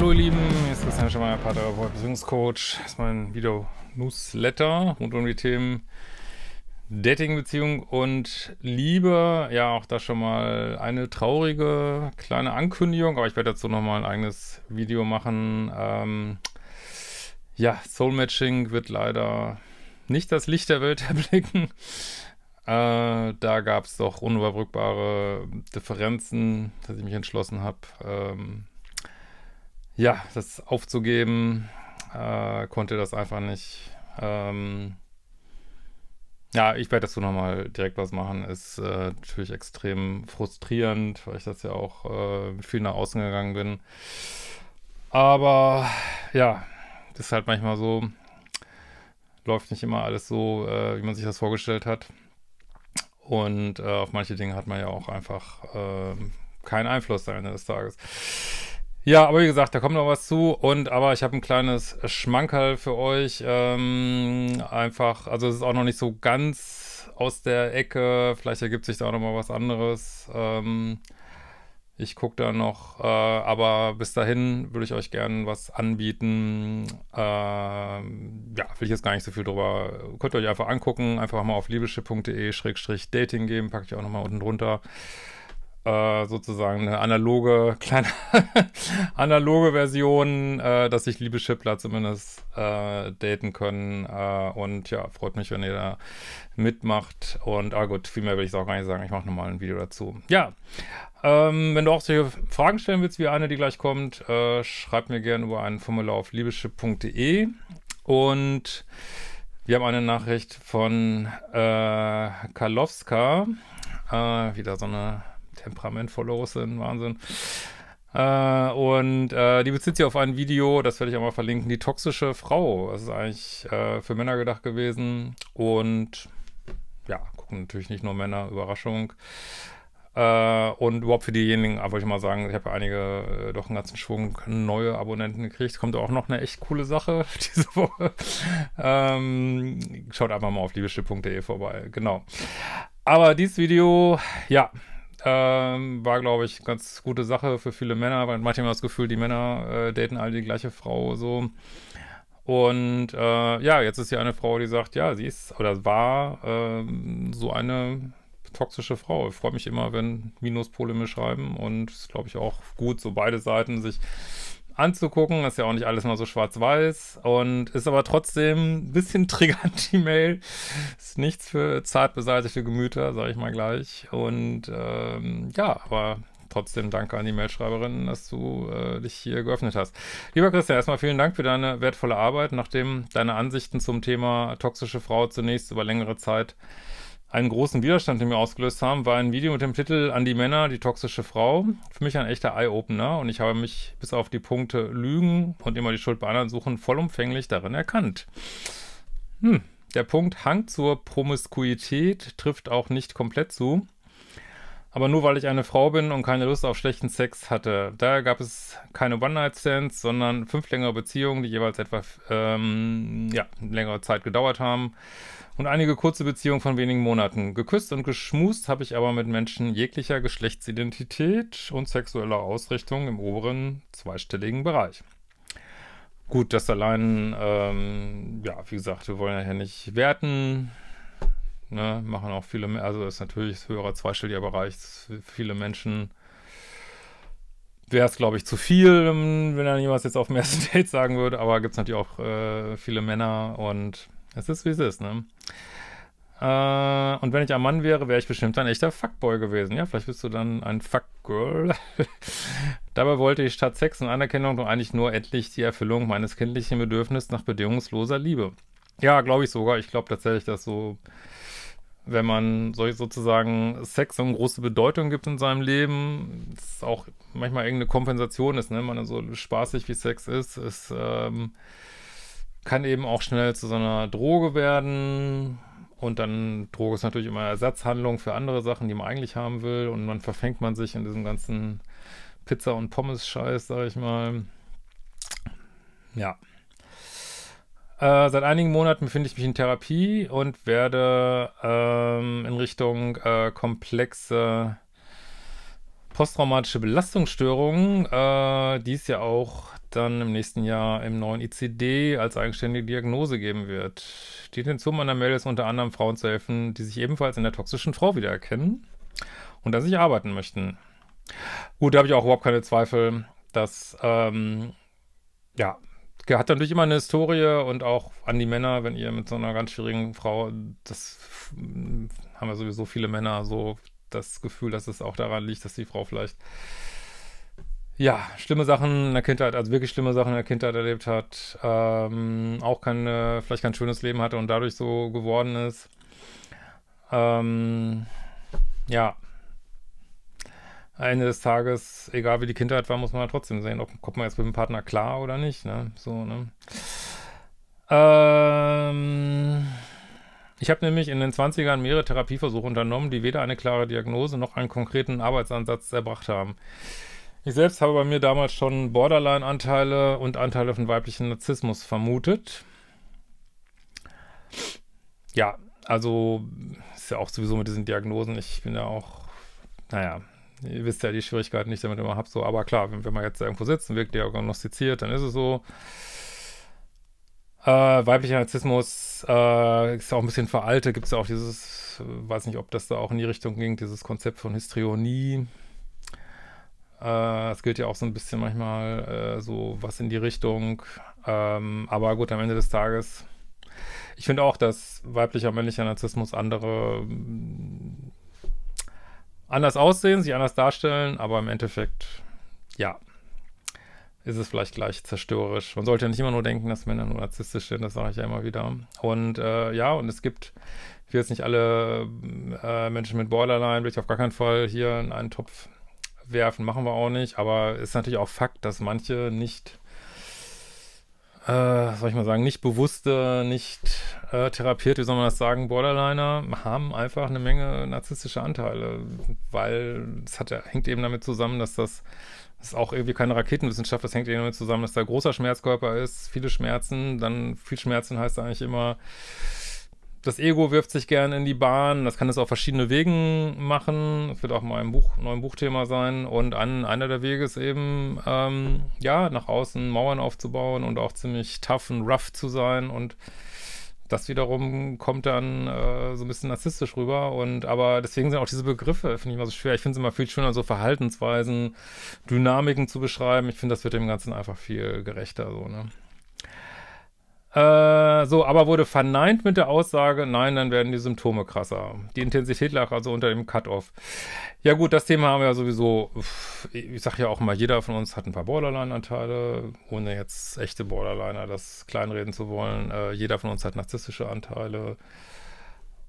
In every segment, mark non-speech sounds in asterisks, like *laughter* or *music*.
hallo ihr Lieben, hier ist Christian Schemmer, Paartherapeut, Beziehungscoach. Das ist mein Video-Newsletter rund um die Themen Dating, Beziehung und Liebe. Ja, auch da schon mal eine traurige kleine Ankündigung, aber ich werde dazu nochmal ein eigenes Video machen. Ähm, ja, Soul Matching wird leider nicht das Licht der Welt *laughs* erblicken. Äh, da gab es doch unüberbrückbare Differenzen, dass ich mich entschlossen habe, ähm, ja, das aufzugeben, äh, konnte das einfach nicht. Ähm, ja, ich werde dazu nochmal direkt was machen. Ist äh, natürlich extrem frustrierend, weil ich das ja auch äh, viel nach außen gegangen bin. Aber ja, das ist halt manchmal so. Läuft nicht immer alles so, äh, wie man sich das vorgestellt hat. Und äh, auf manche Dinge hat man ja auch einfach ähm, keinen Einfluss am Ende des Tages. Ja, aber wie gesagt, da kommt noch was zu. Und aber ich habe ein kleines Schmankerl für euch. Ähm, einfach, also es ist auch noch nicht so ganz aus der Ecke. Vielleicht ergibt sich da auch noch mal was anderes. Ähm, ich gucke da noch, äh, aber bis dahin würde ich euch gerne was anbieten. Äh, ja, will ich jetzt gar nicht so viel drüber. Könnt ihr euch einfach angucken. Einfach mal auf liebeschiff.de-dating geben. Packe ich auch nochmal unten drunter. Äh, sozusagen eine analoge, *laughs* kleine analoge Version, äh, dass sich liebe Schippler zumindest äh, daten können. Äh, und ja, freut mich, wenn ihr da mitmacht. Und ah gut, viel mehr will ich auch gar nicht sagen. Ich mache nochmal ein Video dazu. Ja, ähm, wenn du auch solche Fragen stellen willst, wie eine, die gleich kommt, äh, schreib mir gerne über ein Formular auf liebeschipp.de und wir haben eine Nachricht von äh, Karlowska, äh, wieder so eine temperamentvollos sind, Wahnsinn. Äh, und äh, die bezieht sich auf ein Video, das werde ich auch mal verlinken, die toxische Frau. Das ist eigentlich äh, für Männer gedacht gewesen. Und ja, gucken natürlich nicht nur Männer, Überraschung. Äh, und überhaupt für diejenigen, aber ah, ich mal sagen, ich habe ja einige, äh, doch einen ganzen Schwung neue Abonnenten gekriegt. Kommt auch noch eine echt coole Sache *laughs* diese Woche. ähm, schaut einfach mal auf liebeschiff.de vorbei. Genau. Aber dieses Video, ja, ähm, war, glaube ich, ganz gute Sache für viele Männer, weil manchmal das Gefühl, die Männer äh, daten alle die gleiche Frau so. Und äh, ja, jetzt ist hier eine Frau, die sagt, ja, sie ist oder war ähm, so eine toxische Frau. Ich freue mich immer, wenn Minuspole mir schreiben und ist, glaube ich, auch gut, so beide Seiten sich anzugucken. Ist ja auch nicht alles mal so schwarz-weiß und ist aber trotzdem ein bisschen *laughs* triggernd, die Mail. Ist nichts für zart beseitigte Gemüter, sage ich mal gleich. Und ähm, ja, aber trotzdem danke an die Mailschreiberin, dass du äh, dich hier geöffnet hast. Lieber Christian, erstmal vielen Dank für deine wertvolle Arbeit, nachdem deine Ansichten zum Thema toxische Frau zunächst über längere Zeit einen großen Widerstand in mir ausgelöst haben, war ein Video mit dem Titel An die Männer, die toxische Frau. Für mich ein echter Eye-Opener und ich habe mich bis auf die Punkte Lügen und immer die Schuld bei anderen suchen vollumfänglich darin erkannt. Hm, der Punkt Hang zur Promiskuität trifft auch nicht komplett zu. Aber nur weil ich eine Frau bin und keine Lust auf schlechten Sex hatte. Daher gab es keine One-Night-Stands, sondern fünf längere Beziehungen, die jeweils etwa ähm, ja, längere Zeit gedauert haben. Und einige kurze Beziehungen von wenigen Monaten. Geküsst und geschmust habe ich aber mit Menschen jeglicher Geschlechtsidentität und sexueller Ausrichtung im oberen zweistelligen Bereich. Gut, das allein, ähm, ja, wie gesagt, wir wollen ja hier nicht werten. Ne, machen auch viele, also ist natürlich höherer zweistelliger Bereich, viele Menschen wäre es, glaube ich, zu viel, wenn dann jemand jetzt auf dem ersten *laughs* Date sagen würde, aber gibt es natürlich auch äh, viele Männer und es ist, wie es ist, ne? Äh, und wenn ich ein Mann wäre, wäre ich bestimmt ein echter Fuckboy gewesen. Ja, vielleicht bist du dann ein Fuckgirl. *laughs* Dabei wollte ich statt Sex und Anerkennung doch eigentlich nur endlich die Erfüllung meines kindlichen Bedürfnisses nach bedingungsloser Liebe. Ja, glaube ich sogar. Ich glaube tatsächlich, dass so wenn man so, sozusagen Sex so eine große Bedeutung gibt in seinem Leben, es auch manchmal irgendeine Kompensation ist, ne? Man so spaßig wie Sex ist, ist ähm, kann eben auch schnell zu so einer Droge werden. Und dann Droge ist natürlich immer Ersatzhandlung für andere Sachen, die man eigentlich haben will. Und dann verfängt man sich in diesem ganzen Pizza- und Pommes-Scheiß, sag ich mal. Ja. Äh, seit einigen Monaten befinde ich mich in Therapie und werde ähm, in Richtung äh, komplexe posttraumatische Belastungsstörungen, äh, die es ja auch dann im nächsten Jahr im neuen ICD als eigenständige Diagnose geben wird. Die Intention meiner Mail ist unter anderem Frauen zu helfen, die sich ebenfalls in der toxischen Frau wiedererkennen und an sich arbeiten möchten. Gut, da habe ich auch überhaupt keine Zweifel, dass ähm, ja, hat natürlich immer eine Historie und auch an die Männer, wenn ihr mit so einer ganz schwierigen Frau, das hm, haben ja sowieso viele Männer so das Gefühl, dass es auch daran liegt, dass die Frau vielleicht ja, schlimme Sachen in der Kindheit, also wirklich schlimme Sachen in der Kindheit erlebt hat, ähm, auch keine, vielleicht kein schönes Leben hatte und dadurch so geworden ist. Ähm, ja, eines Tages, egal wie die Kindheit war, muss man ja halt trotzdem sehen, ob kommt man jetzt mit dem Partner klar oder nicht. Ne? So, ne? Ähm, ich habe nämlich in den 20ern mehrere Therapieversuche unternommen, die weder eine klare Diagnose noch einen konkreten Arbeitsansatz erbracht haben. Ich selbst habe bei mir damals schon Borderline-Anteile und Anteile von weiblichen Narzissmus vermutet. Ja, also ist ja auch sowieso mit diesen Diagnosen, ich bin ja auch, naja, ihr wisst ja die Schwierigkeiten, die ich damit immer habe, so, aber klar, wenn, wenn man jetzt irgendwo sitzt und wirkt diagnostiziert, dann ist es so. Äh, weiblicher Narzissmus äh, ist auch ein bisschen veraltet, gibt es ja auch dieses, äh, weiß nicht, ob das da auch in die Richtung ging, dieses Konzept von Histrionie. Äh, das gilt ja auch so ein bisschen manchmal äh, so was in die Richtung. Ähm, aber gut, am Ende des Tages, ich finde auch, dass weiblicher, und männlicher Narzissmus andere anders aussehen, sich anders darstellen, aber im Endeffekt, ja, ist es vielleicht gleich zerstörerisch. Man sollte ja nicht immer nur denken, dass Männer nur narzisstisch sind, das sage ich ja immer wieder. Und äh, ja, und es gibt, ich will jetzt nicht alle äh, Menschen mit Borderline, will ich auf gar keinen Fall hier in einen Topf werfen, machen wir auch nicht, aber es ist natürlich auch Fakt, dass manche nicht äh, soll ich mal sagen, nicht bewusste, nicht äh, therapierte, wie soll man das sagen, Borderliner haben einfach eine Menge narzisstische Anteile, weil es hat, hängt eben damit zusammen, dass das, das ist auch irgendwie keine Raketenwissenschaft, das hängt eben damit zusammen, dass da großer Schmerzkörper ist, viele Schmerzen, dann viel Schmerzen heißt eigentlich immer, das Ego wirft sich gern in die Bahn. Das kann es auf verschiedene Wegen machen. Das wird auch mal ein Buch, neuem Buchthema sein. Und an, einer der Wege ist eben, ähm, ja, nach außen Mauern aufzubauen und auch ziemlich tough und rough zu sein. Und das wiederum kommt dann äh, so ein bisschen narzisstisch rüber. Und aber deswegen sind auch diese Begriffe, finde ich immer so schwer. Ich finde es immer viel schöner, so Verhaltensweisen, Dynamiken zu beschreiben. Ich finde, das wird dem Ganzen einfach viel gerechter so, ne? Äh, so, aber wurde verneint mit der Aussage, nein, dann werden die Symptome krasser. Die Intensität lag also unter dem Cut-Off. Ja gut, das Thema haben wir ja sowieso, ich sag ja auch mal, jeder von uns hat ein paar Borderline-Anteile, ohne jetzt echte Borderliner das kleinreden zu wollen. Äh, jeder von uns hat narzisstische Anteile.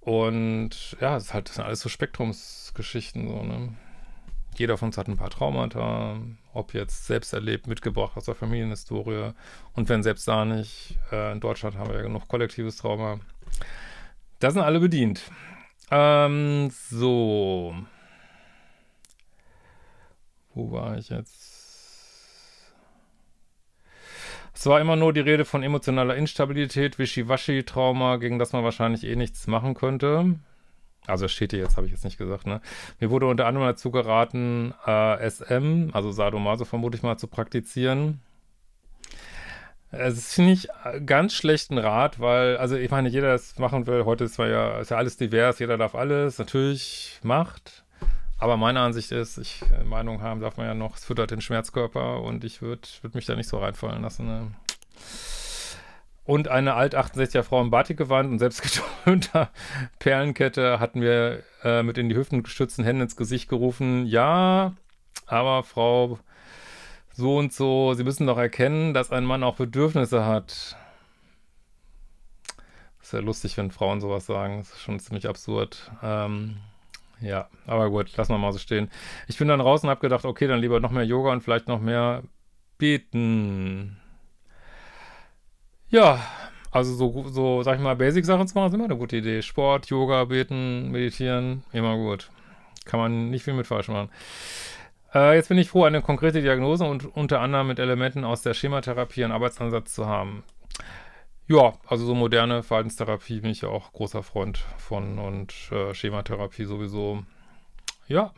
Und ja, das, ist halt das sind alles so Spektrumsgeschichten, so, ne? jeder von uns hat ein paar Traumata, ob jetzt selbst erlebt, mitgebracht aus der Familienhistorie. Und wenn selbst da nicht, äh, in Deutschland haben wir ja genug kollektives Trauma. Da sind alle bedient. Ähm, so. Wo war ich jetzt? Es war immer nur die Rede von emotionaler Instabilität, Wischiwaschi-Trauma, gegen das man wahrscheinlich eh nichts machen könnte also steht hier jetzt, habe ich jetzt nicht gesagt, ne? Mir wurde unter anderem dazu geraten, äh, SM, also Sadomaso vermute ich mal, zu praktizieren. Es ist, finde ich ganz schlechten Rat, weil, also ich meine, jeder das machen will, heute ist ja, ist ja alles divers, jeder darf alles, natürlich macht. Aber meine Ansicht ist, ich äh, Meinung haben darf man ja noch, es füttert den Schmerzkörper und ich würde würd mich da nicht so reinfallen lassen. Ne? und eine alt 68er Frau im Batikgewand und selbst *laughs* Perlenkette hatten wir äh, mit in die Hüften gestützten Händen ins Gesicht gerufen. Ja, aber Frau so und so, Sie müssen doch erkennen, dass ein Mann auch Bedürfnisse hat. Ist ja lustig, wenn Frauen sowas sagen. Das ist schon ziemlich absurd. Ähm, ja, aber gut, lassen wir mal so stehen. Ich bin dann raus und habe gedacht, okay, dann lieber noch mehr Yoga und vielleicht noch mehr beten. Ja, also so, so, sag ich mal, Basic-Sachen zu machen, ist immer eine gute Idee. Sport, Yoga, Beten, Meditieren, immer gut. Kann man nicht viel mit falsch machen. Äh, jetzt bin ich froh, eine konkrete Diagnose und unter anderem mit Elementen aus der Schematherapie einen Arbeitsansatz zu haben. Ja, also so moderne Verhaltenstherapie bin ich ja auch großer Freund von und äh, Schematherapie sowieso. Ja,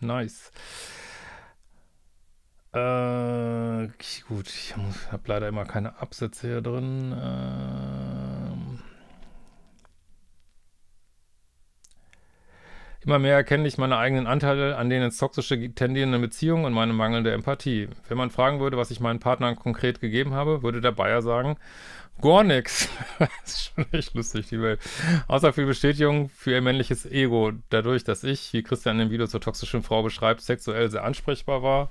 nice. Äh, gut, ich habe leider immer keine Absätze hier drin. Ähm, immer mehr erkenne ich meine eigenen Anteile an den ins Toxische tendierenden Beziehungen und meine mangelnde Empathie. Wenn man fragen würde, was ich meinen Partnern konkret gegeben habe, würde der Bayer sagen, gar nichts. *laughs* das ist schon echt lustig, die Welt. Außer viel Bestätigung für ihr männliches Ego. Dadurch, dass ich, wie Christian in dem Video zur toxischen Frau beschreibt, sexuell sehr ansprechbar war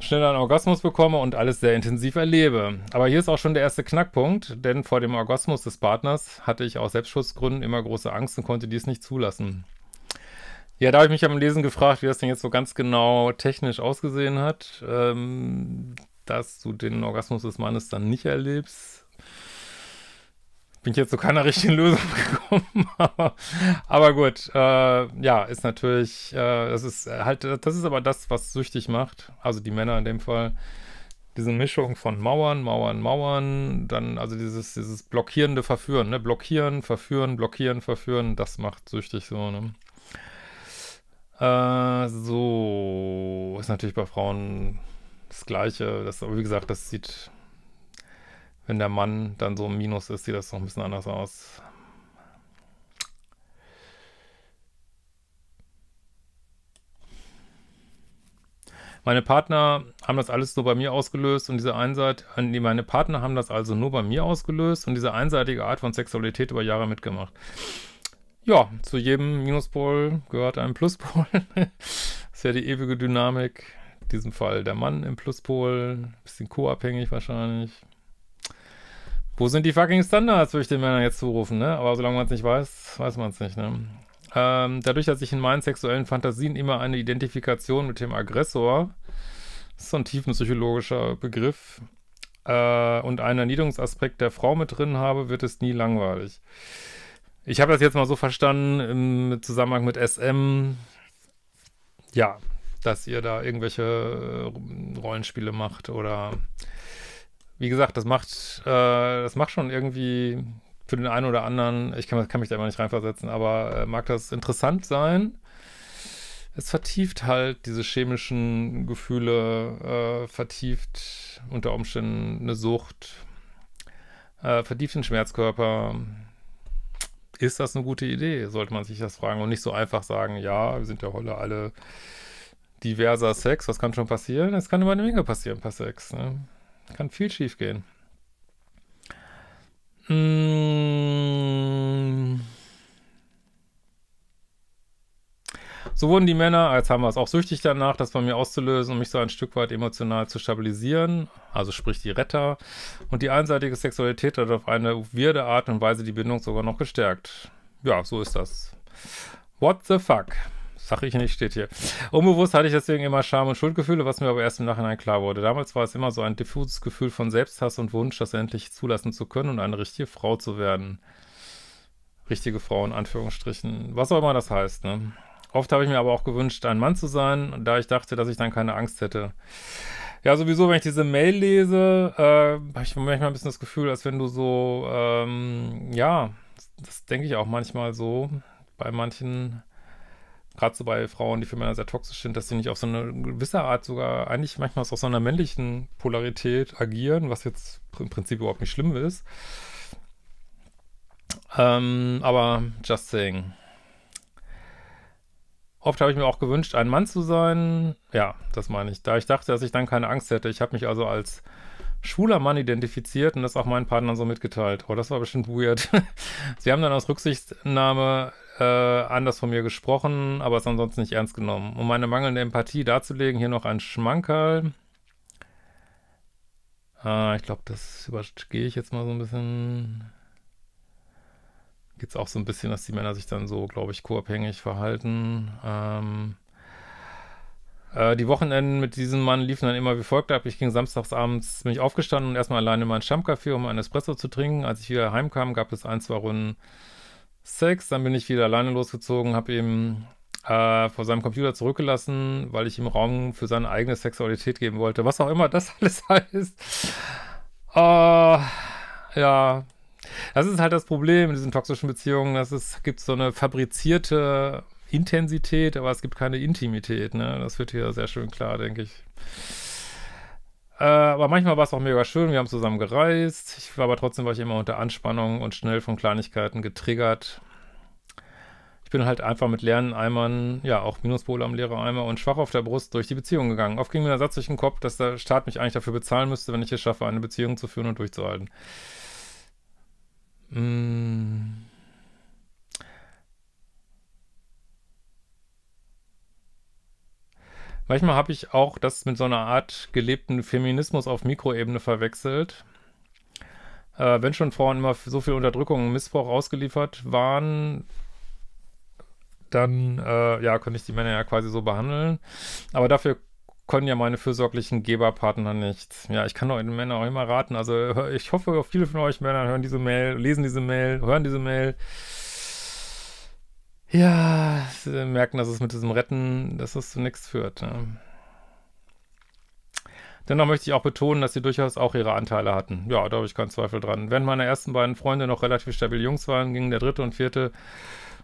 schnell einen Orgasmus bekomme und alles sehr intensiv erlebe. Aber hier ist auch schon der erste Knackpunkt, denn vor dem Orgasmus des Partners hatte ich aus Selbstschutzgründen immer große Angst und konnte dies nicht zulassen. Ja, da habe ich mich am Lesen gefragt, wie das denn jetzt so ganz genau technisch ausgesehen hat, ähm, dass du den Orgasmus des Mannes dann nicht erlebst bin ich jetzt zu keiner richtigen Lösung *laughs* gekommen. aber, aber gut, äh, ja, ist natürlich, äh, das ist halt, das ist aber das, was süchtig macht. Also die Männer in dem Fall. Diese Mischung von Mauern, Mauern, Mauern, dann also dieses, dieses blockierende Verführen, ne? Blockieren, verführen, blockieren, verführen, das macht süchtig so, ne? Äh, so, ist natürlich bei Frauen das Gleiche. Das, aber wie gesagt, das sieht wenn der Mann dann so ein Minus ist, sieht das noch ein bisschen anders aus. Meine Partner haben das alles nur bei mir ausgelöst und diese einseitige, äh, meine Partner haben das also nur bei mir ausgelöst und diese einseitige Art von Sexualität über Jahre mitgemacht. Ja, zu jedem Minuspol gehört ein Pluspol. das *laughs* ist ja die ewige Dynamik. In diesem Fall der Mann im Pluspol, bisschen co-abhängig wahrscheinlich. Wo sind die fucking Standards, würde ich den Männern jetzt zurufen, ne? Aber solange man es nicht weiß, weiß man es nicht, ne? Ähm, dadurch, dass ich in meinen sexuellen Fantasien immer eine Identifikation mit dem Aggressor, das ist so ein tiefenpsychologischer Begriff, äh, und einen Erniedrigungsaspekt der Frau mit drin habe, wird es nie langweilig. Ich habe das jetzt mal so verstanden im Zusammenhang mit SM, ja, dass ihr da irgendwelche äh, Rollenspiele macht oder wie gesagt, das macht, äh, das macht schon irgendwie für den einen oder anderen, ich kann, kann mich da immer nicht reinversetzen, aber äh, mag das interessant sein. Es vertieft halt diese chemischen Gefühle, äh, vertieft unter Umständen eine Sucht, äh, vertieft den Schmerzkörper. Ist das eine gute Idee, sollte man sich das fragen und nicht so einfach sagen, ja, wir sind ja heute alle diverser Sex, was kann schon passieren? Es kann immer eine Menge passieren per Sex, ne? Kann viel schief gehen. Mm. So wurden die Männer, als haben wir es auch süchtig danach, das bei mir auszulösen, um mich so ein Stück weit emotional zu stabilisieren, also sprich die Retter, und die einseitige Sexualität hat auf eine wirde Art und Weise die Bindung sogar noch gestärkt. Ja, so ist das. What the fuck? Sag ich nicht, steht hier. Unbewusst hatte ich deswegen immer Scham und Schuldgefühle, was mir aber erst im Nachhinein klar wurde. Damals war es immer so ein diffuses Gefühl von Selbsthass und Wunsch, das endlich zulassen zu können und eine richtige Frau zu werden. Richtige Frau in Anführungsstrichen. Was auch immer das heißt, ne? Oft habe ich mir aber auch gewünscht, ein Mann zu sein, da ich dachte, dass ich dann keine Angst hätte. Ja, sowieso, wenn ich diese Mail lese, äh, habe ich manchmal ein bisschen das Gefühl, als wenn du so, ähm, ja, das, das denke ich auch manchmal so bei manchen gerade so bei Frauen, die für Männer sehr toxisch sind, dass sie nicht auf so eine gewisse Art sogar eigentlich manchmal aus so einer männlichen Polarität agieren, was jetzt im Prinzip überhaupt nicht schlimm ist. Ähm, aber just saying. Oft habe ich mir auch gewünscht, ein Mann zu sein. Ja, das meine ich. Da ich dachte, dass ich dann keine Angst hätte. Ich habe mich also als schwuler Mann identifiziert und das auch meinen Partnern so mitgeteilt. Oh, das war bestimmt weird. *laughs* Sie haben dann aus Rücksichtnahme äh, anders von mir gesprochen, aber es ansonsten nicht ernst genommen. Um meine mangelnde Empathie darzulegen, hier noch ein Schmankerl. Äh, ich glaube, das übergehe ich jetzt mal so ein bisschen. Geht es auch so ein bisschen, dass die Männer sich dann so, glaube ich, co-abhängig verhalten. Ähm, äh, die Wochenenden mit diesem Mann liefen dann immer wie folgt ab. Ich ging samstagsabends, bin ich aufgestanden und erstmal alleine in meinen Stammcafé, um einen Espresso zu trinken. Als ich wieder heimkam, gab es ein, zwei Runden Sex. Dann bin ich wieder alleine losgezogen, habe ihm äh, vor seinem Computer zurückgelassen, weil ich ihm Raum für seine eigene Sexualität geben wollte. Was auch immer das *laughs* alles heißt. Äh, ja, das ist halt das Problem in diesen toxischen Beziehungen. Dass es gibt so eine fabrizierte Intensität, aber es gibt keine Intimität. Ne? Das wird hier sehr schön klar, denke ich. Äh, aber manchmal war es auch mega schön, wir haben zusammen gereist. Ich war aber trotzdem war ich immer unter Anspannung und schnell von Kleinigkeiten getriggert. Ich bin halt einfach mit leeren Eimern, ja, auch Minuspol am leeren Eimer und schwach auf der Brust durch die Beziehung gegangen. Oft ging mir der Satz durch den Kopf, dass der Staat mich eigentlich dafür bezahlen müsste, wenn ich es schaffe, eine Beziehung zu führen und durchzuhalten. Mmh. Manchmal habe ich auch das mit so einer Art gelebten Feminismus auf Mikroebene verwechselt. Äh, wenn schon Frauen immer so viel Unterdrückung und Missbrauch ausgeliefert waren, dann äh, ja, konnte ich die Männer ja quasi so behandeln. Aber dafür können ja meine fürsorglichen Geberpartner nichts. Ja, ich kann doch den Männern auch immer raten. Also ich hoffe, viele von euch Männern hören diese Mail, lesen diese Mail, hören diese Mail ja, sie merken, dass es mit diesem Retten, dass es zu nichts führt. Ne? Dennoch möchte ich auch betonen, dass sie durchaus auch ihre Anteile hatten. Ja, da habe ich keinen Zweifel dran. Wenn meine ersten beiden Freunde noch relativ stabil Jungs waren, gingen der dritte und vierte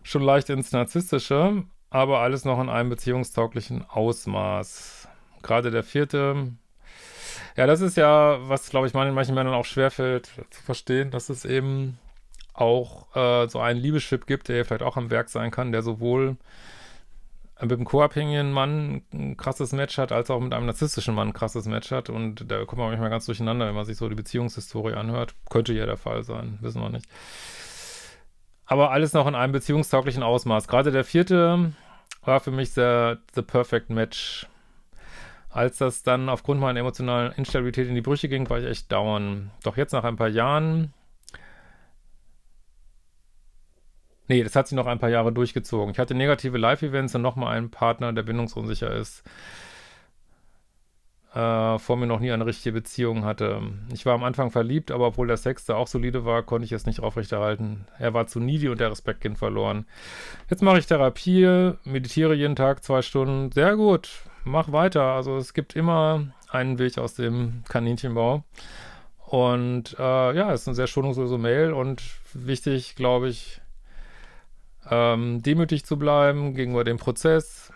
schon leicht ins Narzisstische, aber alles noch in einem beziehungstauglichen Ausmaß. Gerade der vierte. Ja, das ist ja, was, glaube ich, manchen Männern auch schwerfällt zu verstehen, dass es eben auch äh, so einen Liebeschip gibt, der vielleicht auch am Werk sein kann, der sowohl mit einem co-abhängigen Mann ein krasses Match hat, als auch mit einem narzisstischen Mann ein krasses Match hat. Und da kommt man manchmal ganz durcheinander, wenn man sich so die Beziehungshistorie anhört. Könnte ja der Fall sein, wissen wir nicht. Aber alles noch in einem beziehungstauglichen Ausmaß. Gerade der vierte war für mich der The Perfect Match. Als das dann aufgrund meiner emotionalen Instabilität in die Brüche ging, war ich echt dauernd. Doch jetzt nach ein paar Jahren Nee, das hat sie noch ein paar Jahre durchgezogen. Ich hatte negative Live-Events und nochmal einen Partner, der bindungsunsicher ist. Äh, vor mir noch nie eine richtige Beziehung hatte. Ich war am Anfang verliebt, aber obwohl der Sex da auch solide war, konnte ich es nicht aufrechterhalten. Er war zu needy und der Respekt ging verloren. Jetzt mache ich Therapie, meditiere jeden Tag zwei Stunden. Sehr gut, mach weiter. Also es gibt immer einen Weg aus dem Kaninchenbau. Und äh, ja, ist eine sehr schonungslose Mail und wichtig, glaube ich, ähm, demütig zu bleiben gegenüber dem Prozess.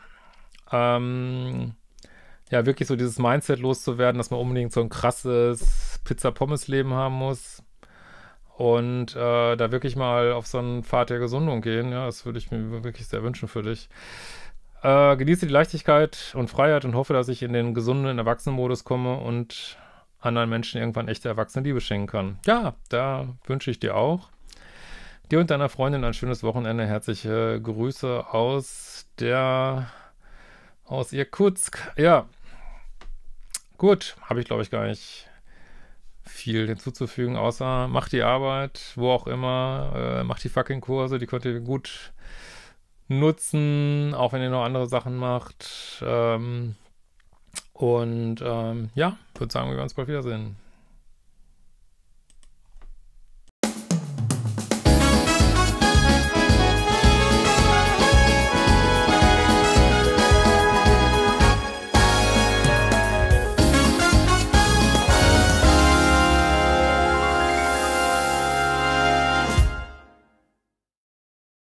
Ähm, ja, wirklich so dieses Mindset loszuwerden, dass man unbedingt so ein krasses Pizza-Pommes-Leben haben muss. Und äh, da wirklich mal auf so einen Pfad der Gesundung gehen. Ja, das würde ich mir wirklich sehr wünschen für dich. Äh, genieße die Leichtigkeit und Freiheit und hoffe, dass ich in den gesunden Erwachsenenmodus komme und anderen Menschen irgendwann echte erwachsene Liebe schenken kann. Ja, da wünsche ich dir auch. Dir und deiner Freundin ein schönes Wochenende. Herzliche Grüße aus der aus Irkutsk. Ja. Gut, habe ich glaube ich gar nicht viel hinzuzufügen, außer macht die Arbeit, wo auch immer, äh, macht die fucking Kurse, die könnt ihr gut nutzen, auch wenn ihr noch andere Sachen macht. Ähm, und ähm, ja, würde sagen, wir werden uns bald wiedersehen.